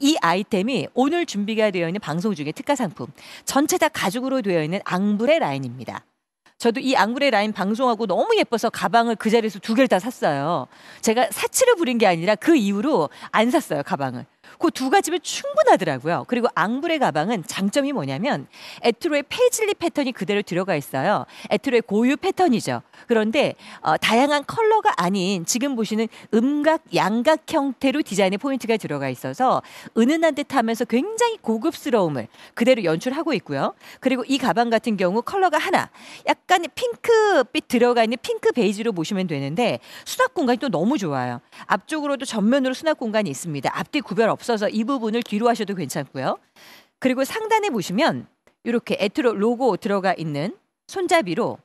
이 아이템이 오늘 준비가 되어 있는 방송 중에 특가 상품 전체 다 가죽으로 되어 있는 앙브레 라인입니다. 저도 이 앙브레 라인 방송하고 너무 예뻐서 가방을 그 자리에서 두 개를 다 샀어요. 제가 사치를 부린 게 아니라 그 이후로 안 샀어요 가방을. 그두 가지면 충분하더라고요. 그리고 앙브레 가방은 장점이 뭐냐면 에트로의 페이즐리 패턴이 그대로 들어가 있어요. 에트로의 고유 패턴이죠. 그런데 어, 다양한 컬러가 아닌 지금 보시는 음각 양각 형태로 디자인의 포인트가 들어가 있어서 은은한 듯하면서 굉장히 고급스러움을 그대로 연출하고 있고요. 그리고 이 가방 같은 경우 컬러가 하나 약간 핑크빛 들어가 있는 핑크 베이지로 보시면 되는데 수납 공간이 또 너무 좋아요. 앞쪽으로도 전면으로 수납 공간이 있습니다. 앞뒤 구별 없어요. 없어서 이 부분을 뒤로 하셔도 괜찮고요. 그리고 상단에 보시면 이렇게 에트로 로고 들어가 있는 손잡이로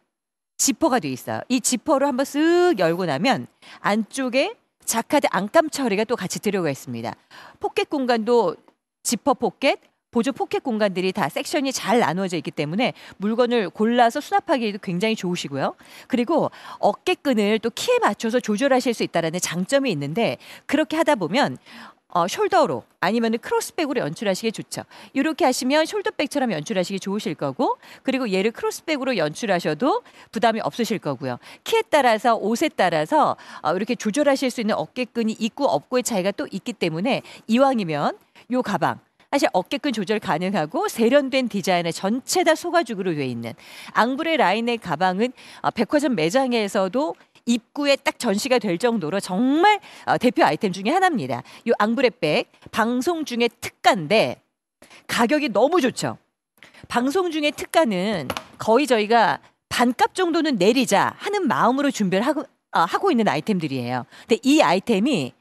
지퍼가 되어 있어요. 이지퍼로 한번 쓱 열고 나면 안쪽에 자카드 안감 처리가 또 같이 들어가 있습니다. 포켓 공간도 지퍼 포켓, 보조 포켓 공간들이 다 섹션이 잘 나누어져 있기 때문에 물건을 골라서 수납하기에도 굉장히 좋으시고요. 그리고 어깨끈을 또 키에 맞춰서 조절하실 수 있다라는 장점이 있는데 그렇게 하다 보면 어, 숄더로 아니면 크로스백으로 연출하시기 좋죠. 이렇게 하시면 숄더백처럼 연출하시기 좋으실 거고 그리고 얘를 크로스백으로 연출하셔도 부담이 없으실 거고요. 키에 따라서 옷에 따라서 어, 이렇게 조절하실 수 있는 어깨끈이 있고 없고의 차이가 또 있기 때문에 이왕이면 요 가방 사실 어깨끈 조절 가능하고 세련된 디자인의 전체 다 소가죽으로 되어 있는 앙브레 라인의 가방은 어, 백화점 매장에서도 입구에 딱 전시가 될 정도로 정말 어, 대표 아이템 중에 하나입니다. 이 앙브레백 방송 중에 특가인데 가격이 너무 좋죠. 방송 중에 특가는 거의 저희가 반값 정도는 내리자 하는 마음으로 준비를 하고 어, 하고 있는 아이템들이에요. 근데 이 아이템이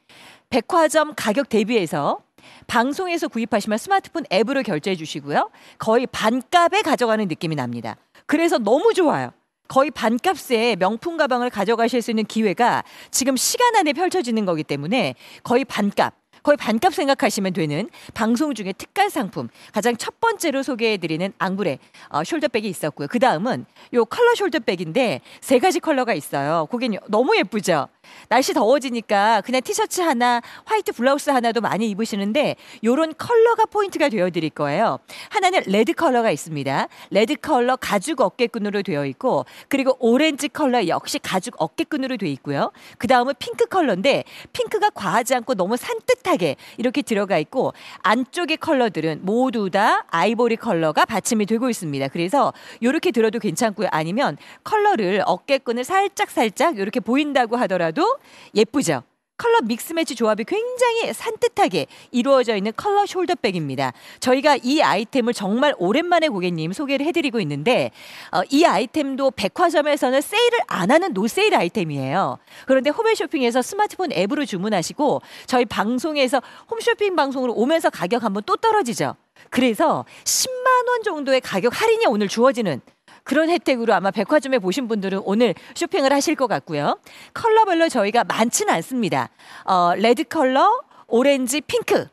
백화점 가격 대비해서 방송에서 구입하시면 스마트폰 앱으로 결제해 주시고요. 거의 반값에 가져가는 느낌이 납니다. 그래서 너무 좋아요. 거의 반값에 명품 가방을 가져가실 수 있는 기회가 지금 시간 안에 펼쳐지는 거기 때문에 거의 반값 거의 반값 생각하시면 되는 방송 중에 특가 상품 가장 첫 번째로 소개해드리는 앙브레 어, 숄더백이 있었고요. 그 다음은 요 컬러 숄더백인데 세 가지 컬러가 있어요. 고객님 너무 예쁘죠? 날씨 더워지니까 그냥 티셔츠 하나, 화이트 블라우스 하나도 많이 입으시는데 요런 컬러가 포인트가 되어 드릴 거예요. 하나는 레드 컬러가 있습니다. 레드 컬러 가죽 어깨끈으로 되어 있고 그리고 오렌지 컬러 역시 가죽 어깨끈으로 되어 있고요. 그다음은 핑크 컬러인데 핑크가 과하지 않고 너무 산뜻하게 이렇게 들어가 있고 안쪽의 컬러들은 모두 다 아이보리 컬러가 받침이 되고 있습니다. 그래서 요렇게 들어도 괜찮고요. 아니면 컬러를 어깨끈을 살짝 살짝 이렇게 보인다고 하더라도 컬도 예쁘죠. 컬러 믹스매치 조합이 굉장히 산뜻하게 이루어져 있는 컬러 숄더백입니다. 저희가 이 아이템을 정말 오랜만에 고객님 소개를 해드리고 있는데 어, 이 아이템도 백화점에서는 세일을 안 하는 노세일 아이템이에요. 그런데 홈쇼핑에서 스마트폰 앱으로 주문하시고 저희 방송에서 홈쇼핑 방송으로 오면서 가격 한번 또 떨어지죠. 그래서 10만 원 정도의 가격 할인이 오늘 주어지는 그런 혜택으로 아마 백화점에 보신 분들은 오늘 쇼핑을 하실 것 같고요. 컬러별로 저희가 많지는 않습니다. 어, 레드 컬러, 오렌지, 핑크.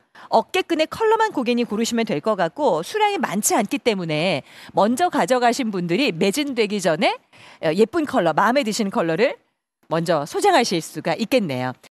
어깨끈의 컬러만 고객님 고르시면 될 것 같고 수량이 많지 않기 때문에 먼저 가져가신 분들이 매진되기 전에 어, 예쁜 컬러, 마음에 드시는 컬러를 먼저 소장하실 수가 있겠네요.